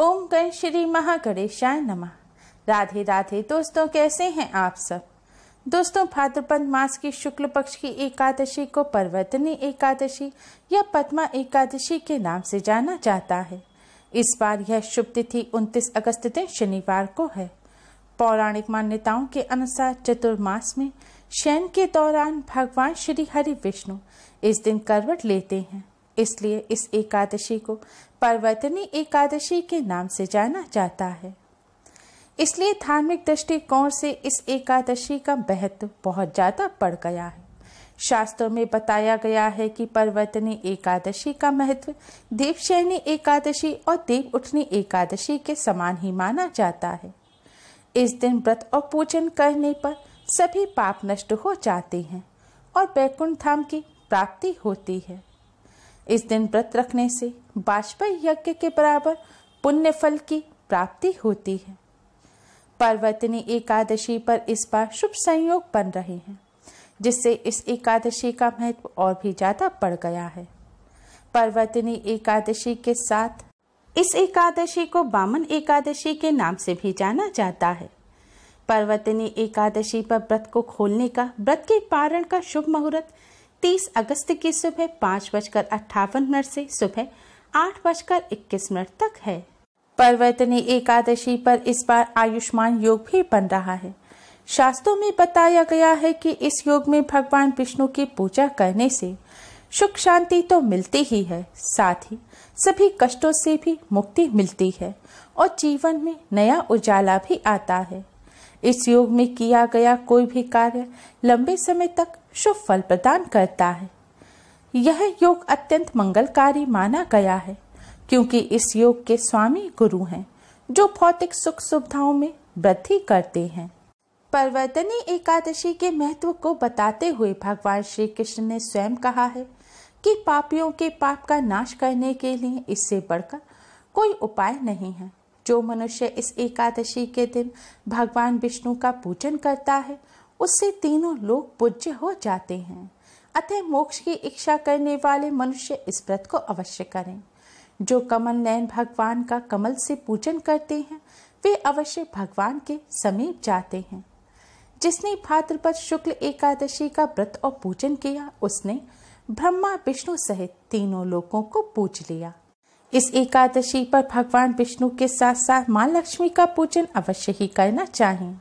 ओम गण श्री महागणेशाय नमः राधे राधे दोस्तों कैसे हैं आप सब दोस्तों भाद्रपद मास की शुक्ल पक्ष की एकादशी को परवर्तनी एकादशी या पद्मा एकादशी के नाम से जाना जाता है इस बार यह शुभ तिथि 29 अगस्त दिन शनिवार को है पौराणिक मान्यताओं के अनुसार चतुर्मास में शयन के दौरान भगवान श्री हरि विष्णु इस दिन करवट लेते हैं इसलिए इस एकादशी को परवर्तनी एकादशी के नाम से जाना जाता है इसलिए धार्मिक दृष्टिकोण से इस एकादशी का महत्व बहुत ज़्यादा बढ़ गया है शास्त्रों में बताया गया है कि परवर्तनी एकादशी का महत्व देवशैनी एकादशी और देव उठनी एकादशी के समान ही माना जाता है इस दिन व्रत और पूजन करने पर सभी पाप नष्ट हो जाते हैं और बैकुंठ धाम की प्राप्ति होती है इस दिन व्रत रखने से वाजपेयी यज्ञ के बराबर पुण्य फल की प्राप्ति होती है पार्वतनी एकादशी पर इस बार शुभ संयोग बन रहे हैं जिससे इस एकादशी का महत्व और भी ज़्यादा बढ़ गया है पार्वतनी एकादशी के साथ इस एकादशी को बामन एकादशी के नाम से भी जाना जाता है पर्वतनी एकादशी पर व्रत को खोलने का व्रत के पारण का शुभ मुहूर्त तीस अगस्त की सुबह पाँच बजकर अट्ठावन मिनट से सुबह आठ बजकर इक्कीस मिनट तक है परवर्तनी एकादशी पर इस बार आयुष्मान योग भी बन रहा है शास्त्रों में बताया गया है कि इस योग में भगवान विष्णु की पूजा करने से सुख शांति तो मिलती ही है साथ ही सभी कष्टों से भी मुक्ति मिलती है और जीवन में नया उजाला भी आता है इस योग में किया गया कोई भी कार्य लंबे समय तक शुभ फल प्रदान करता है यह योग अत्यंत मंगलकारी माना गया है क्योंकि इस योग के स्वामी गुरु हैं जो भौतिक सुख सुविधाओं में वृद्धि करते हैं परवर्तनी एकादशी के महत्व को बताते हुए भगवान श्री कृष्ण ने स्वयं कहा है कि पापियों के पाप का नाश करने के लिए इससे बढ़कर कोई उपाय नहीं है जो मनुष्य इस एकादशी के दिन भगवान विष्णु का पूजन करता है उससे तीनों लोग पूज्य हो जाते हैं अतः मोक्ष की इच्छा करने वाले मनुष्य इस व्रत को अवश्य करें जो कमल नयन भगवान का कमल से पूजन करते हैं वे अवश्य भगवान के समीप जाते हैं जिसने भाद्रपद शुक्ल एकादशी का व्रत और पूजन किया उसने ब्रह्मा विष्णु सहित तीनों लोगों को पूज लिया इस एकादशी पर भगवान विष्णु के साथ साथ माँ लक्ष्मी का पूजन अवश्य ही करना चाहिए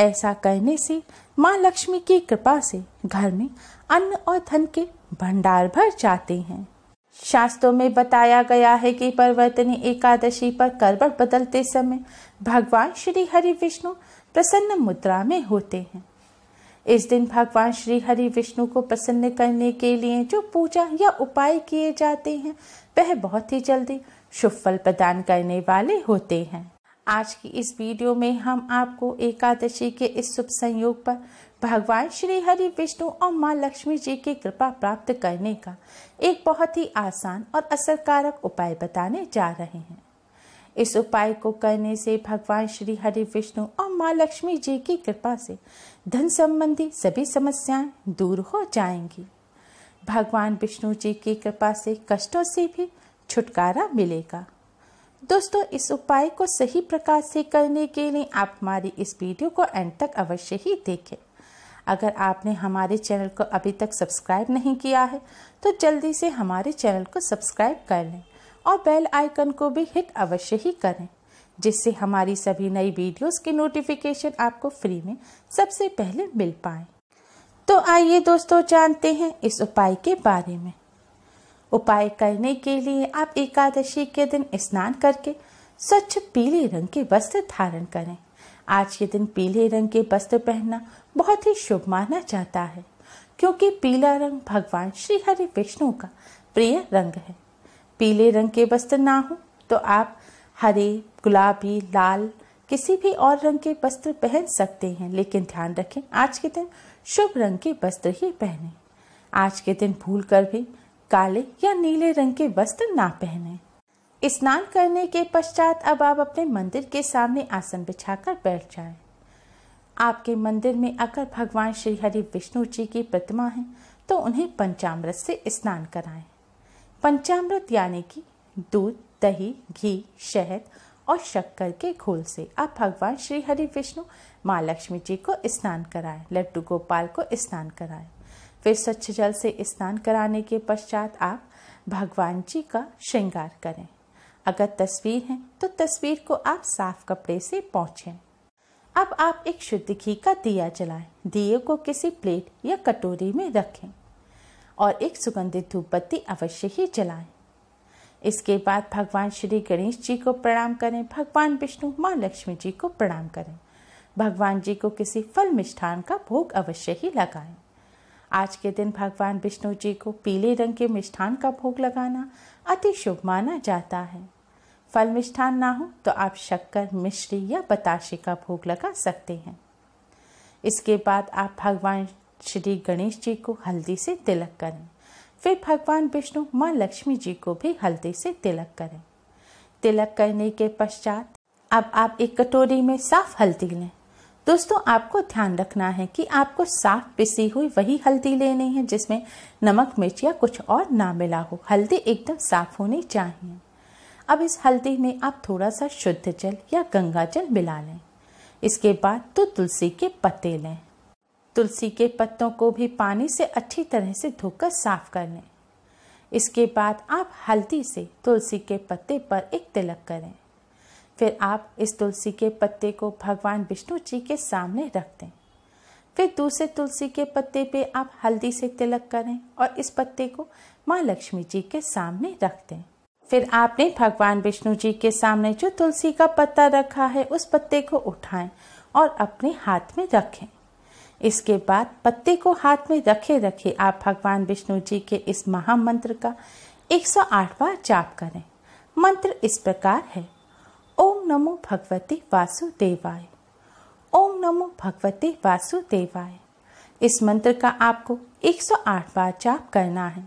ऐसा करने से माँ लक्ष्मी की कृपा से घर में अन्न और धन के भंडार भर जाते हैं शास्त्रों में बताया गया है कि परवर्तनी एकादशी पर करवट बदलते समय भगवान श्री हरि विष्णु प्रसन्न मुद्रा में होते हैं इस दिन भगवान श्री हरि विष्णु को प्रसन्न करने के लिए जो पूजा या उपाय किए जाते हैं वह बहुत ही जल्दी शुभ फल प्रदान करने वाले होते हैं आज की इस वीडियो में हम आपको एकादशी के इस शुभ संयोग पर भगवान श्री हरि विष्णु और माँ लक्ष्मी जी की कृपा प्राप्त करने का एक बहुत ही आसान और असरकारक उपाय बताने जा रहे हैं इस उपाय को करने से भगवान श्री हरि विष्णु और माँ लक्ष्मी जी की कृपा से धन संबंधी सभी समस्याएं दूर हो जाएंगी भगवान विष्णु जी की कृपा से कष्टों से भी छुटकारा मिलेगा दोस्तों इस उपाय को सही प्रकार से करने के लिए आप हमारी इस वीडियो को एंड तक अवश्य ही देखें अगर आपने हमारे चैनल को अभी तक सब्सक्राइब नहीं किया है तो जल्दी से हमारे चैनल को सब्सक्राइब कर लें और बेल आइकन को भी हिट अवश्य ही करें जिससे हमारी सभी नई वीडियोस की नोटिफिकेशन आपको फ्री में सबसे पहले मिल पाए तो आइए दोस्तों जानते हैं इस उपाय के बारे में उपाय करने के लिए आप एकादशी के दिन स्नान करके स्वच्छ पीले रंग के वस्त्र धारण करें आज के दिन पीले रंग के वस्त्र पहनना बहुत ही शुभ माना जाता है क्योंकि पीला रंग भगवान श्री हरि विष्णु का प्रिय रंग है पीले रंग के वस्त्र ना हो तो आप हरे गुलाबी लाल किसी भी और रंग के वस्त्र पहन सकते हैं लेकिन ध्यान रखें आज के दिन शुभ रंग के वस्त्र ही पहने आज के दिन भूल कर भी काले या नीले रंग के वस्त्र ना पहने स्नान करने के पश्चात अब आप अपने मंदिर के सामने आसन बिछाकर बैठ जाए आपके मंदिर में अगर भगवान श्री हरि विष्णु जी की प्रतिमा है तो उन्हें पंचामृत से स्नान कराएं। पंचामृत यानी कि दूध दही घी शहद और शक्कर के घोल से आप भगवान श्री हरि विष्णु माँ लक्ष्मी जी को स्नान कराएं लड्डू गोपाल को स्नान कराएं फिर स्वच्छ जल से स्नान कराने के पश्चात आप भगवान जी का श्रृंगार करें अगर तस्वीर है तो तस्वीर को आप साफ कपड़े से पहुंचे अब आप एक शुद्ध घी का दिया जलाएं दिए को किसी प्लेट या कटोरी में रखें और एक सुगंधित धूपबत्ती अवश्य ही जलाएं इसके बाद भगवान श्री गणेश जी को प्रणाम करें भगवान विष्णु माँ लक्ष्मी जी को प्रणाम करें भगवान जी को किसी फल मिष्ठान का भोग अवश्य ही लगाएं आज के दिन भगवान विष्णु जी को पीले रंग के मिष्ठान का भोग लगाना अति शुभ माना जाता है फल मिष्ठान ना हो तो आप शक्कर मिश्री या बताशे का भोग लगा सकते हैं इसके बाद आप भगवान श्री गणेश जी को हल्दी से तिलक करें फिर भगवान विष्णु माँ लक्ष्मी जी को भी हल्दी से तिलक करें तिलक करने के पश्चात अब आप एक कटोरी में साफ हल्दी लें दोस्तों आपको ध्यान रखना है कि आपको साफ पिसी हुई वही हल्दी लेनी है जिसमें नमक मिर्च या कुछ और ना मिला हो हल्दी एकदम साफ होनी चाहिए अब इस हल्दी में आप थोड़ा सा शुद्ध जल या गंगा जल मिला लें इसके बाद तो तुलसी के पत्ते लें तुलसी के पत्तों को भी पानी से अच्छी तरह से धोकर साफ कर लें इसके बाद आप हल्दी से तुलसी के पत्ते पर एक तिलक करें फिर आप इस तुलसी के पत्ते को भगवान विष्णु जी के सामने रख दें फिर दूसरे तुलसी के पत्ते पे आप हल्दी से तिलक करें और इस पत्ते को माँ लक्ष्मी जी के सामने रख दें फिर आपने भगवान विष्णु जी के सामने जो तुलसी का पत्ता रखा है उस पत्ते को उठाएं और अपने हाथ में रखें इसके बाद पत्ते को हाथ में रखे रखे आप भगवान विष्णु जी के इस महामंत्र का 108 बार जाप करें मंत्र इस प्रकार है ओम नमो भगवते वासुदेवाय ओम नमो भगवते वासुदेवाय इस मंत्र का आपको 108 बार जाप करना है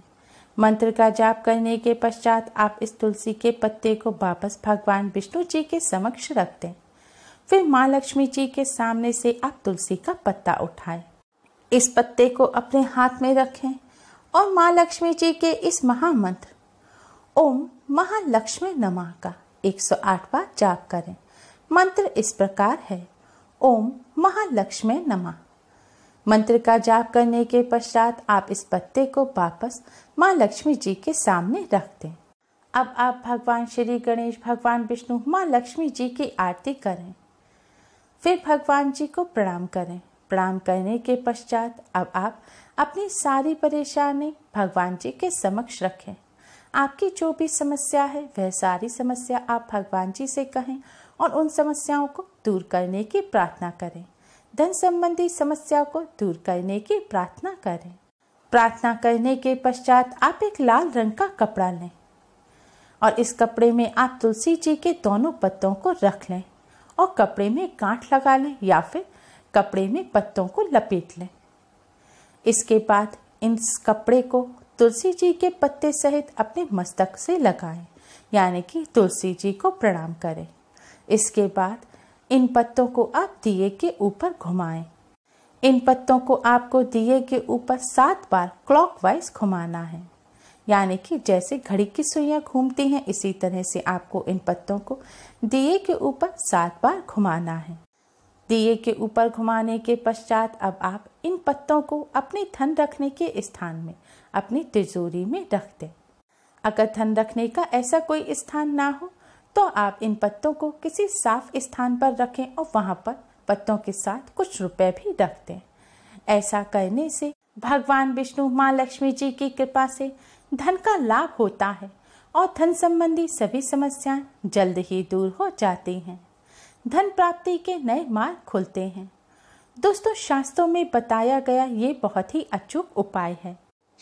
मंत्र का जाप करने के पश्चात आप इस तुलसी के पत्ते को वापस भगवान विष्णु जी के समक्ष रख दें फिर माँ लक्ष्मी जी के सामने से आप तुलसी का पत्ता उठाएं इस पत्ते को अपने हाथ में रखें और माँ लक्ष्मी जी के इस महामंत्र ओम महालक्ष्मी नमा का सौ आठवा जाप करें मंत्र इस प्रकार है ओम महालक्ष्मी नमः मंत्र का जाप करने के पश्चात आप इस पत्ते को वापस माँ लक्ष्मी जी के सामने रख दें अब आप भगवान श्री गणेश भगवान विष्णु माँ लक्ष्मी जी की आरती करें फिर भगवान जी को प्रणाम करें प्रणाम करने के पश्चात अब आप अपनी सारी परेशानी भगवान जी के समक्ष रखें आपकी जो भी समस्या है वह सारी समस्या आप भगवान जी से कहें और उन समस्याओं को दूर करने की प्रार्थना करें धन संबंधी समस्या को दूर करने की प्रार्थना करें प्रार्थना करने के पश्चात आप एक लाल रंग का कपड़ा लें और इस कपड़े में आप तुलसी जी के दोनों पत्तों को रख लें और कपड़े में गांठ लगा लें या फिर कपड़े में पत्तों को लपेट लें इसके बाद इस कपड़े को तुलसी जी के पत्ते सहित अपने मस्तक से लगाएं यानी कि तुलसी जी को प्रणाम करें इसके बाद इन पत्तों को आप दिए के ऊपर घुमाएं इन पत्तों को आपको दिए के ऊपर सात बार क्लॉकवाइज घुमाना है यानी कि जैसे घड़ी की सुइया घूमती हैं इसी तरह से आपको इन पत्तों को दिए के ऊपर सात बार घुमाना है दिए के ऊपर घुमाने के पश्चात अब आप इन पत्तों को अपने थन रखने के स्थान में अपनी तिजोरी में रख दें अगर थन रखने का ऐसा कोई स्थान ना हो तो आप इन पत्तों को किसी साफ स्थान पर रखें और वहाँ पर पत्तों के साथ कुछ रुपए भी रख दें ऐसा करने से भगवान विष्णु माँ लक्ष्मी जी की कृपा से धन का लाभ होता है और धन संबंधी सभी समस्याएं जल्द ही दूर हो जाती हैं धन प्राप्ति के नए मार्ग खुलते हैं दोस्तों शास्त्रों में बताया गया ये बहुत ही अचूक उपाय है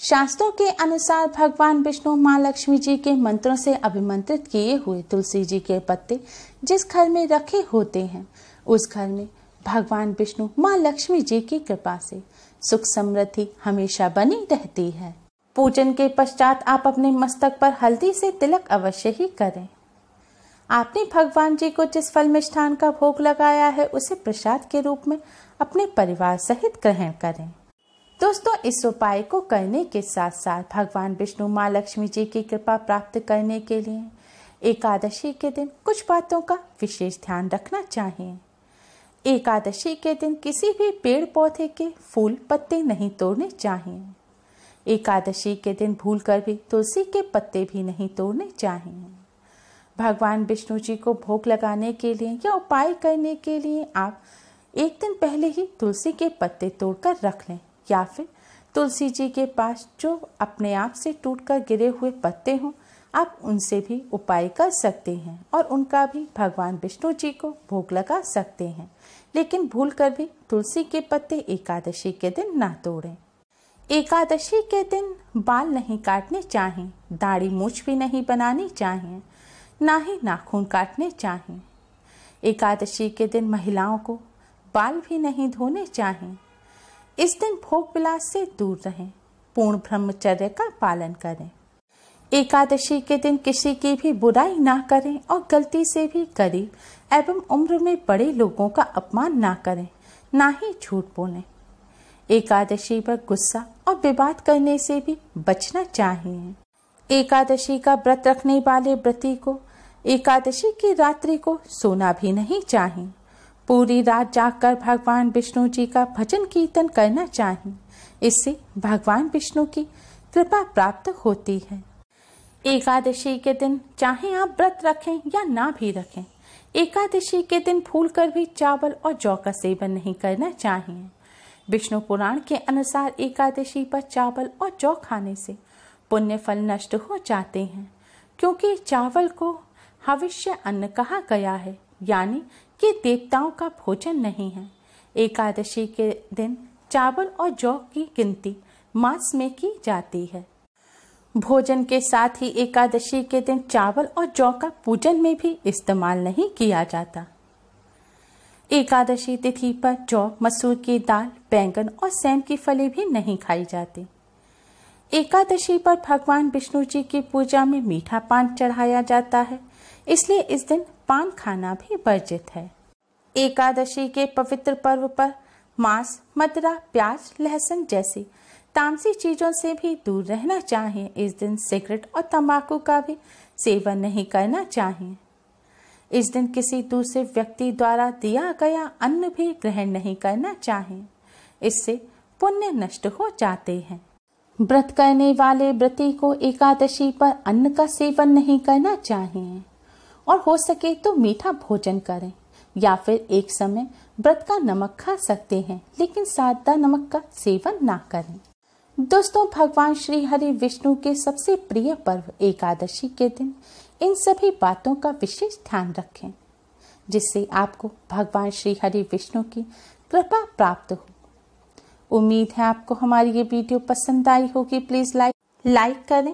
शास्त्रों के अनुसार भगवान विष्णु माँ लक्ष्मी जी के मंत्रों से अभिमंत्रित किए हुए तुलसी जी के पत्ते जिस घर में रखे होते हैं उस घर में भगवान विष्णु माँ लक्ष्मी जी की कृपा से सुख समृद्धि हमेशा बनी रहती है पूजन के पश्चात आप अपने मस्तक पर हल्दी से तिलक अवश्य ही करें आपने भगवान जी को जिस फल मिष्ठान का भोग लगाया है उसे प्रसाद के रूप में अपने परिवार सहित ग्रहण करें दोस्तों इस उपाय को करने के साथ साथ भगवान विष्णु माँ लक्ष्मी जी की कृपा प्राप्त करने के लिए एकादशी के दिन कुछ बातों का विशेष ध्यान रखना चाहिए एकादशी के दिन किसी भी पेड़ पौधे के फूल पत्ते नहीं तोड़ने चाहिए एकादशी के दिन भूलकर भी तुलसी के पत्ते भी नहीं तोड़ने चाहिए भगवान विष्णु जी को भोग लगाने के लिए या उपाय करने के लिए आप एक दिन पहले ही तुलसी के पत्ते तोड़कर रख लें या फिर तुलसी जी के पास जो अपने आप से टूटकर गिरे हुए पत्ते हों आप उनसे भी उपाय कर सकते हैं और उनका भी भगवान विष्णु जी को भोग लगा सकते हैं लेकिन भूल कर भी तुलसी के पत्ते एकादशी के दिन ना तोड़ें एकादशी के दिन बाल नहीं काटने चाहें दाढ़ी मूछ भी नहीं बनानी चाहिए ना ही नाखून काटने चाहिए एकादशी के दिन महिलाओं को बाल भी नहीं धोने चाहिए इस दिन भोग विलास से दूर रहें पूर्ण ब्रह्मचर्य का पालन करें एकादशी के दिन किसी की भी बुराई ना करें और गलती से भी गरीब एवं उम्र में बड़े लोगों का अपमान ना करें ना ही झूठ बोलें एकादशी पर गुस्सा और विवाद करने से भी बचना चाहिए एकादशी का व्रत रखने वाले व्रती को एकादशी की रात्रि को सोना भी नहीं चाहे पूरी रात जागकर भगवान विष्णु जी का भजन कीर्तन करना चाहिए इससे भगवान विष्णु की कृपा प्राप्त होती है एकादशी के दिन चाहे आप व्रत रखें या ना भी रखें एकादशी के दिन फूल कर भी चावल और जौ का सेवन नहीं करना चाहिए विष्णु पुराण के अनुसार एकादशी पर चावल और जौ खाने से पुण्य फल नष्ट हो जाते हैं क्योंकि चावल को हविष्य अन्न कहा गया है यानी कि देवताओं का भोजन नहीं है एकादशी के दिन चावल और जौ की गिनती मांस में की जाती है भोजन के साथ ही एकादशी के दिन चावल और जौ का पूजन में भी इस्तेमाल नहीं किया जाता एकादशी तिथि पर जौ मसूर की दाल बैंगन और सेम की फली भी नहीं खाई जाती एकादशी पर भगवान विष्णु जी की पूजा में मीठा पान चढ़ाया जाता है इसलिए इस दिन पान खाना भी वर्जित है एकादशी के पवित्र पर्व पर मांस मदरा प्याज लहसुन जैसी तामसी चीजों से भी दूर रहना चाहिए इस दिन सिगरेट और तंबाकू का भी सेवन नहीं करना चाहिए इस दिन किसी दूसरे व्यक्ति द्वारा दिया गया अन्न भी ग्रहण नहीं करना चाहिए इससे पुण्य नष्ट हो जाते हैं व्रत करने वाले व्रती को एकादशी पर अन्न का सेवन नहीं करना चाहिए और हो सके तो मीठा भोजन करें या फिर एक समय व्रत का नमक खा सकते हैं लेकिन सादा नमक का सेवन ना करें दोस्तों भगवान श्री हरि विष्णु के सबसे प्रिय पर्व एकादशी के दिन इन सभी बातों का विशेष ध्यान रखें जिससे आपको भगवान श्री हरि विष्णु की कृपा प्राप्त हो उम्मीद है आपको हमारी ये वीडियो पसंद आई होगी प्लीज़ लाइक लाइक करें